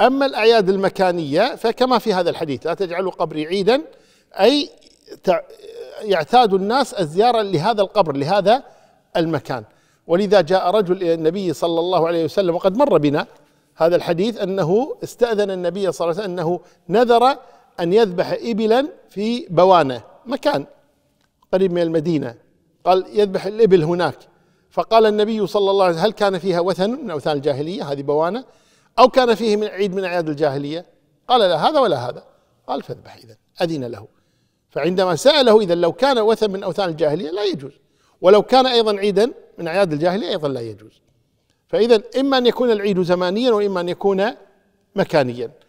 أما الأعياد المكانية فكما في هذا الحديث لا تجعلوا قبري عيدا أي يعتاد الناس الزيارة لهذا القبر لهذا المكان ولذا جاء رجل إلى النبي صلى الله عليه وسلم وقد مر بنا هذا الحديث أنه استأذن النبي صلى الله عليه وسلم أنه نذر أن يذبح إبلا في بوانة مكان قريب من المدينة قال يذبح الإبل هناك فقال النبي صلى الله عليه وسلم هل كان فيها وثن من أوثان الجاهلية هذه بوانة أو كان فيه من عيد من أعياد الجاهلية قال لا هذا ولا هذا قال فاذبح إذا أذن له فعندما سأله إذا لو كان وثن من أوثان الجاهلية لا يجوز ولو كان أيضا عيدا من أعياد الجاهلية أيضا لا يجوز فإذا إما أن يكون العيد زمانيا وإما أن يكون مكانيا